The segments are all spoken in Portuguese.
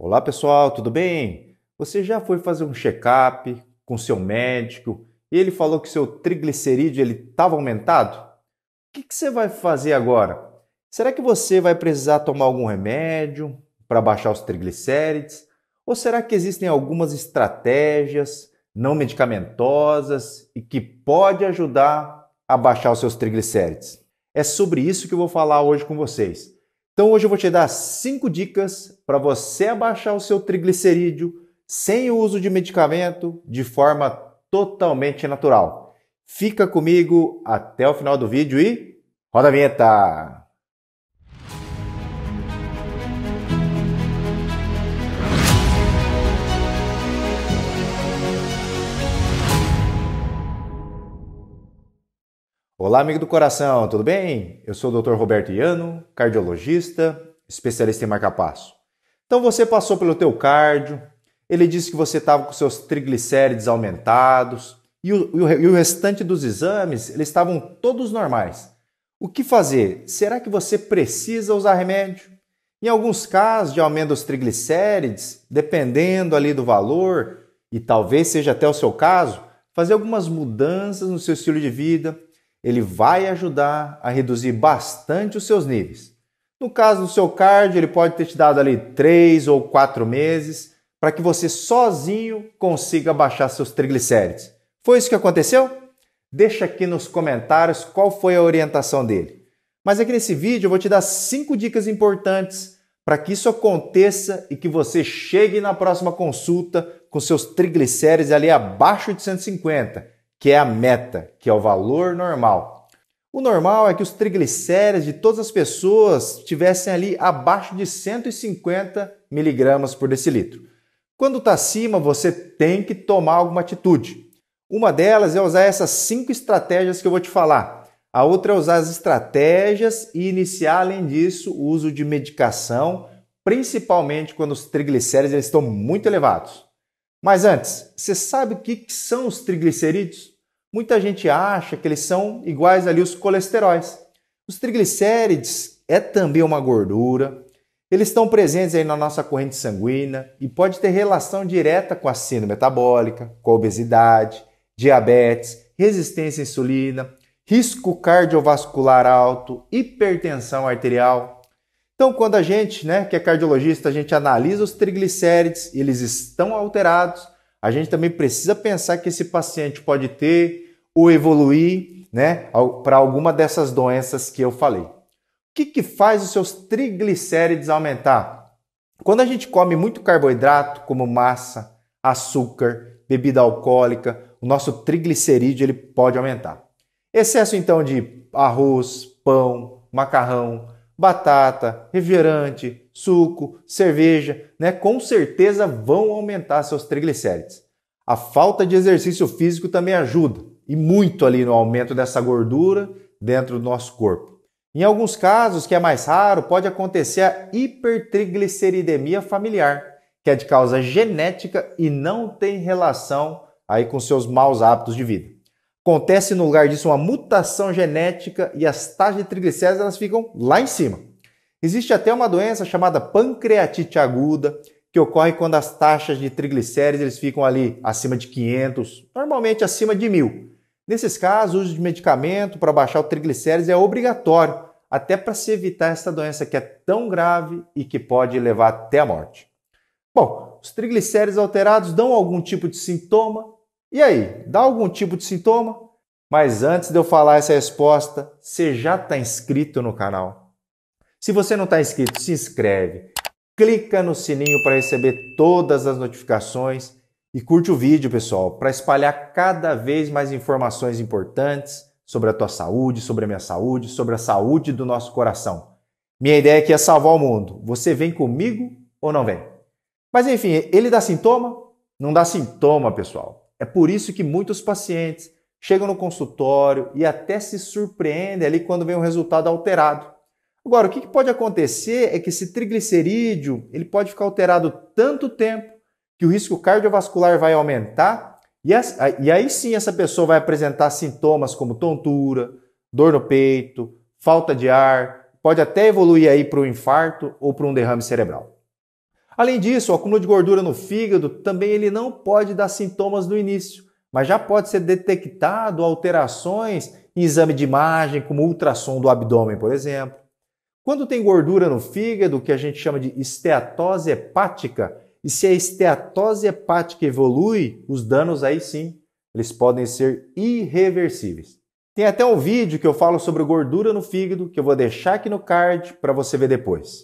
Olá pessoal, tudo bem? Você já foi fazer um check-up com seu médico e ele falou que seu triglicerídeo estava aumentado? O que, que você vai fazer agora? Será que você vai precisar tomar algum remédio para baixar os triglicérides? Ou será que existem algumas estratégias não medicamentosas e que pode ajudar a baixar os seus triglicérides? É sobre isso que eu vou falar hoje com vocês. Então hoje eu vou te dar cinco dicas para você abaixar o seu triglicerídeo sem o uso de medicamento de forma totalmente natural. Fica comigo até o final do vídeo e roda a vinheta! Olá, amigo do coração, tudo bem? Eu sou o Dr. Roberto Iano, cardiologista, especialista em marcapasso. Então você passou pelo teu cardio, ele disse que você estava com seus triglicérides aumentados e o, e o restante dos exames, eles estavam todos normais. O que fazer? Será que você precisa usar remédio? Em alguns casos de aumento dos triglicérides, dependendo ali do valor, e talvez seja até o seu caso, fazer algumas mudanças no seu estilo de vida, ele vai ajudar a reduzir bastante os seus níveis. No caso do seu cardio, ele pode ter te dado ali três ou quatro meses para que você sozinho consiga baixar seus triglicérides. Foi isso que aconteceu? Deixa aqui nos comentários qual foi a orientação dele. Mas aqui nesse vídeo eu vou te dar cinco dicas importantes para que isso aconteça e que você chegue na próxima consulta com seus triglicérides ali abaixo de 150 que é a meta, que é o valor normal. O normal é que os triglicérides de todas as pessoas tivessem ali abaixo de 150 miligramas por decilitro. Quando está acima, você tem que tomar alguma atitude. Uma delas é usar essas cinco estratégias que eu vou te falar. A outra é usar as estratégias e iniciar, além disso, o uso de medicação, principalmente quando os triglicérides eles estão muito elevados. Mas antes, você sabe o que são os triglicerídeos? Muita gente acha que eles são iguais ali os colesteróis. Os triglicérides é também uma gordura. Eles estão presentes aí na nossa corrente sanguínea e pode ter relação direta com a síndrome metabólica, com a obesidade, diabetes, resistência à insulina, risco cardiovascular alto, hipertensão arterial. Então, quando a gente, né, que é cardiologista, a gente analisa os triglicérides, eles estão alterados, a gente também precisa pensar que esse paciente pode ter ou evoluir né, para alguma dessas doenças que eu falei. O que, que faz os seus triglicérides aumentar? Quando a gente come muito carboidrato, como massa, açúcar, bebida alcoólica, o nosso triglicerídeo ele pode aumentar. Excesso então de arroz, pão, macarrão, batata, refrigerante, suco, cerveja, né, com certeza vão aumentar seus triglicérides. A falta de exercício físico também ajuda e muito ali no aumento dessa gordura dentro do nosso corpo. Em alguns casos, que é mais raro, pode acontecer a hipertrigliceridemia familiar, que é de causa genética e não tem relação aí com seus maus hábitos de vida. Acontece no lugar disso uma mutação genética e as taxas de triglicérides elas ficam lá em cima. Existe até uma doença chamada pancreatite aguda, que ocorre quando as taxas de triglicérides eles ficam ali acima de 500, normalmente acima de 1000. Nesses casos, o uso de medicamento para baixar o triglicérides é obrigatório, até para se evitar essa doença que é tão grave e que pode levar até a morte. Bom, os triglicérides alterados dão algum tipo de sintoma? E aí, dá algum tipo de sintoma? Mas antes de eu falar essa resposta, você já está inscrito no canal? Se você não está inscrito, se inscreve, clica no sininho para receber todas as notificações e curte o vídeo, pessoal, para espalhar cada vez mais informações importantes sobre a tua saúde, sobre a minha saúde, sobre a saúde do nosso coração. Minha ideia aqui é salvar o mundo. Você vem comigo ou não vem? Mas enfim, ele dá sintoma? Não dá sintoma, pessoal. É por isso que muitos pacientes chegam no consultório e até se surpreendem ali quando vem um resultado alterado. Agora, o que pode acontecer é que esse triglicerídeo ele pode ficar alterado tanto tempo que o risco cardiovascular vai aumentar e, e aí sim essa pessoa vai apresentar sintomas como tontura, dor no peito, falta de ar, pode até evoluir aí para um infarto ou para um derrame cerebral. Além disso, o acúmulo de gordura no fígado também ele não pode dar sintomas no início, mas já pode ser detectado alterações em exame de imagem, como ultrassom do abdômen, por exemplo quando tem gordura no fígado, que a gente chama de esteatose hepática, e se a esteatose hepática evolui, os danos aí sim, eles podem ser irreversíveis. Tem até um vídeo que eu falo sobre gordura no fígado, que eu vou deixar aqui no card para você ver depois.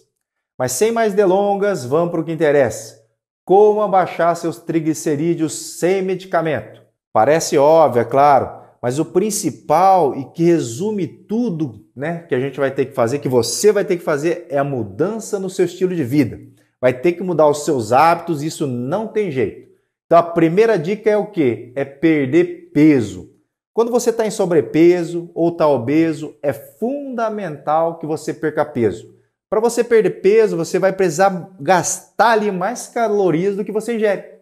Mas sem mais delongas, vamos para o que interessa. Como abaixar seus triglicerídeos sem medicamento? Parece óbvio, é claro, mas o principal e que resume tudo né, que a gente vai ter que fazer, que você vai ter que fazer, é a mudança no seu estilo de vida. Vai ter que mudar os seus hábitos, isso não tem jeito. Então a primeira dica é o que? É perder peso. Quando você está em sobrepeso ou está obeso, é fundamental que você perca peso. Para você perder peso, você vai precisar gastar ali mais calorias do que você ingere.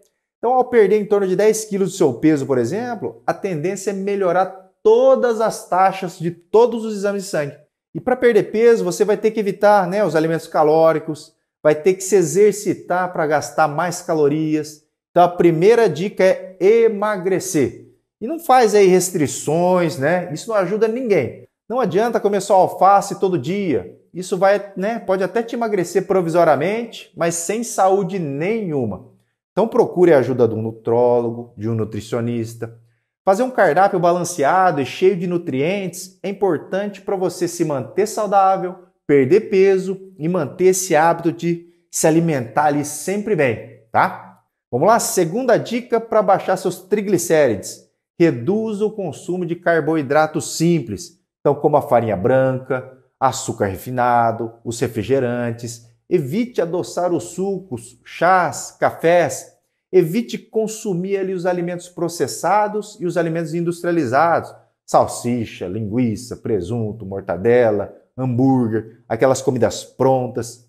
Então, ao perder em torno de 10 quilos do seu peso, por exemplo, a tendência é melhorar todas as taxas de todos os exames de sangue. E para perder peso, você vai ter que evitar né, os alimentos calóricos, vai ter que se exercitar para gastar mais calorias. Então, a primeira dica é emagrecer. E não faz aí restrições, né? Isso não ajuda ninguém. Não adianta comer só alface todo dia. Isso vai, né, pode até te emagrecer provisoriamente, mas sem saúde nenhuma. Então procure a ajuda de um nutrólogo, de um nutricionista. Fazer um cardápio balanceado e cheio de nutrientes é importante para você se manter saudável, perder peso e manter esse hábito de se alimentar ali sempre bem, tá? Vamos lá, segunda dica para baixar seus triglicérides. Reduza o consumo de carboidratos simples, então como a farinha branca, açúcar refinado, os refrigerantes, Evite adoçar os sucos, chás, cafés. Evite consumir ali os alimentos processados e os alimentos industrializados. Salsicha, linguiça, presunto, mortadela, hambúrguer, aquelas comidas prontas.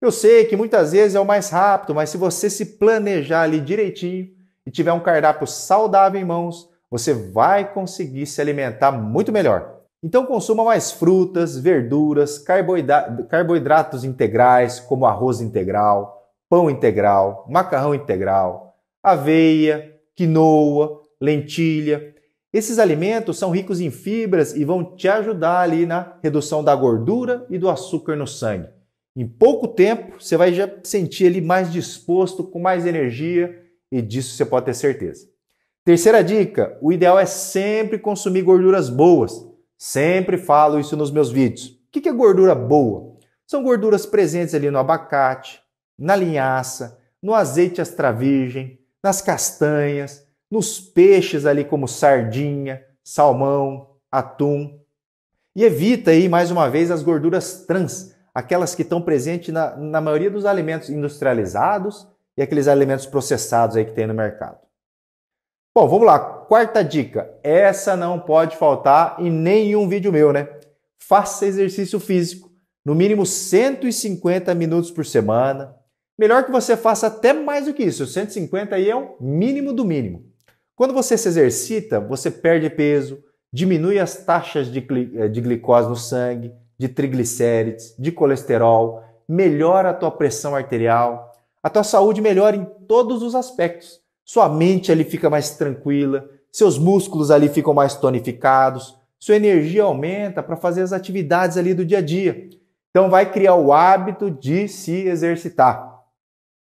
Eu sei que muitas vezes é o mais rápido, mas se você se planejar ali direitinho e tiver um cardápio saudável em mãos, você vai conseguir se alimentar muito melhor. Então consuma mais frutas, verduras, carboidra carboidratos integrais, como arroz integral, pão integral, macarrão integral, aveia, quinoa, lentilha. Esses alimentos são ricos em fibras e vão te ajudar ali na redução da gordura e do açúcar no sangue. Em pouco tempo, você vai já sentir ele mais disposto, com mais energia, e disso você pode ter certeza. Terceira dica: o ideal é sempre consumir gorduras boas Sempre falo isso nos meus vídeos. O que é gordura boa? São gorduras presentes ali no abacate, na linhaça, no azeite extra virgem, nas castanhas, nos peixes ali como sardinha, salmão, atum. E evita aí, mais uma vez, as gorduras trans, aquelas que estão presentes na, na maioria dos alimentos industrializados e aqueles alimentos processados aí que tem no mercado. Bom, vamos lá. Quarta dica, essa não pode faltar em nenhum vídeo meu, né? Faça exercício físico, no mínimo 150 minutos por semana. Melhor que você faça até mais do que isso, 150 aí é o mínimo do mínimo. Quando você se exercita, você perde peso, diminui as taxas de, eh, de glicose no sangue, de triglicérides, de colesterol, melhora a tua pressão arterial, a tua saúde melhora em todos os aspectos. Sua mente ali fica mais tranquila, seus músculos ali ficam mais tonificados, sua energia aumenta para fazer as atividades ali do dia a dia. Então vai criar o hábito de se exercitar.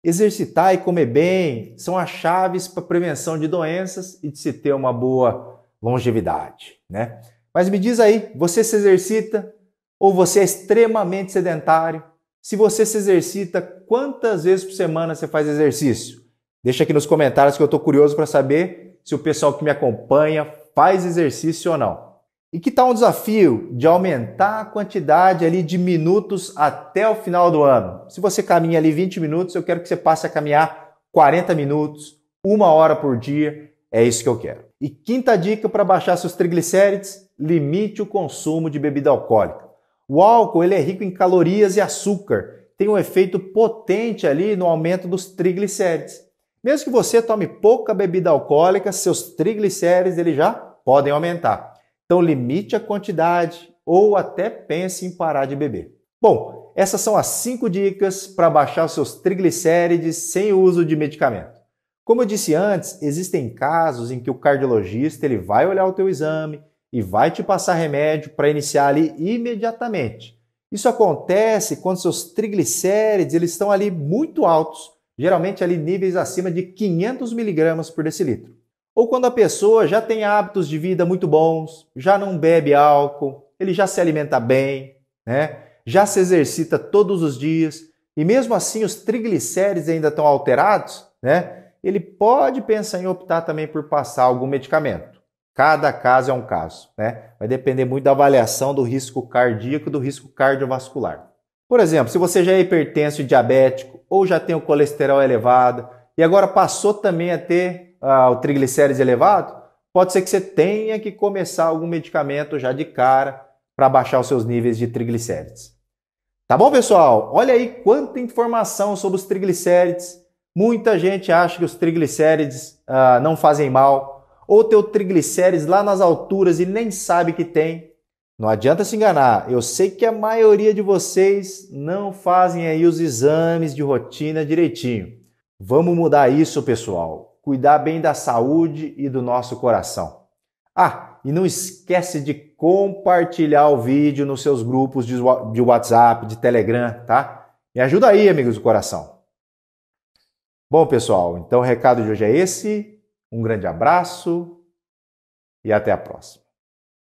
Exercitar e comer bem são as chaves para prevenção de doenças e de se ter uma boa longevidade, né? Mas me diz aí, você se exercita ou você é extremamente sedentário? Se você se exercita, quantas vezes por semana você faz exercício? Deixa aqui nos comentários que eu estou curioso para saber se o pessoal que me acompanha faz exercício ou não. E que tal um desafio de aumentar a quantidade ali de minutos até o final do ano? Se você caminha ali 20 minutos, eu quero que você passe a caminhar 40 minutos, uma hora por dia, é isso que eu quero. E quinta dica para baixar seus triglicérides, limite o consumo de bebida alcoólica. O álcool ele é rico em calorias e açúcar, tem um efeito potente ali no aumento dos triglicérides. Mesmo que você tome pouca bebida alcoólica, seus triglicérides ele já podem aumentar. Então limite a quantidade ou até pense em parar de beber. Bom, essas são as 5 dicas para baixar os seus triglicérides sem o uso de medicamento. Como eu disse antes, existem casos em que o cardiologista ele vai olhar o teu exame e vai te passar remédio para iniciar ali imediatamente. Isso acontece quando seus triglicérides eles estão ali muito altos geralmente ali níveis acima de 500 miligramas por decilitro. Ou quando a pessoa já tem hábitos de vida muito bons, já não bebe álcool, ele já se alimenta bem, né? já se exercita todos os dias e mesmo assim os triglicérides ainda estão alterados, né? ele pode pensar em optar também por passar algum medicamento. Cada caso é um caso, né? Vai depender muito da avaliação do risco cardíaco, do risco cardiovascular. Por exemplo, se você já é hipertenso, e diabético ou já tem o colesterol elevado e agora passou também a ter ah, o triglicérides elevado, pode ser que você tenha que começar algum medicamento já de cara para baixar os seus níveis de triglicérides. Tá bom, pessoal? Olha aí quanta informação sobre os triglicérides. Muita gente acha que os triglicérides ah, não fazem mal, ou o triglicérides lá nas alturas e nem sabe que tem. Não adianta se enganar. Eu sei que a maioria de vocês não fazem aí os exames de rotina direitinho. Vamos mudar isso, pessoal. Cuidar bem da saúde e do nosso coração. Ah, e não esquece de compartilhar o vídeo nos seus grupos de WhatsApp, de Telegram, tá? Me ajuda aí, amigos do coração. Bom, pessoal, então o recado de hoje é esse. Um grande abraço e até a próxima.